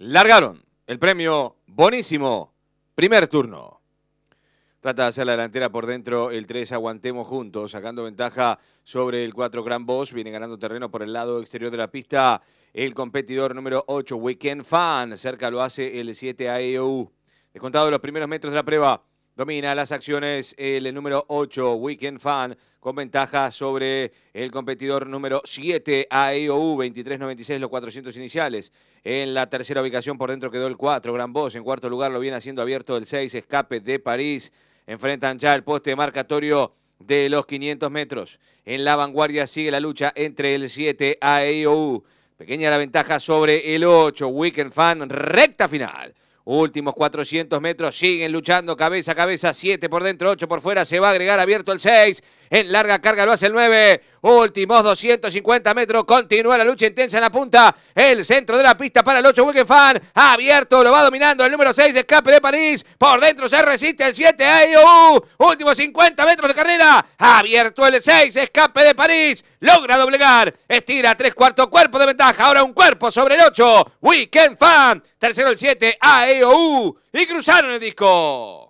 largaron el premio Bonísimo, primer turno. Trata de hacer la delantera por dentro el 3, aguantemos juntos, sacando ventaja sobre el 4 Gran Boss. Viene ganando terreno por el lado exterior de la pista el competidor número 8, Weekend Fan. Cerca lo hace el 7 AEU. Descontado los primeros metros de la prueba, Domina las acciones el número 8, Weekend Fan, con ventaja sobre el competidor número 7, AEOU, 23.96, los 400 iniciales. En la tercera ubicación por dentro quedó el 4, Gran Voz. En cuarto lugar lo viene haciendo abierto el 6, Escape de París. Enfrentan ya el poste marcatorio de los 500 metros. En la vanguardia sigue la lucha entre el 7, AEOU. Pequeña la ventaja sobre el 8, Weekend Fan, recta final. Últimos 400 metros, siguen luchando cabeza a cabeza, 7 por dentro, 8 por fuera, se va a agregar abierto el 6, en larga carga lo hace el 9, últimos 250 metros, continúa la lucha intensa en la punta, el centro de la pista para el 8, Fan, abierto, lo va dominando el número 6, escape de París, por dentro se resiste el 7, ¡ay, últimos 50 metros de carrera, abierto el 6, escape de París, logra doblegar, estira tres cuartos cuerpo de ventaja, ahora un cuerpo sobre el 8, Weekend Fan, tercero el 7, AEOU, y cruzaron el disco.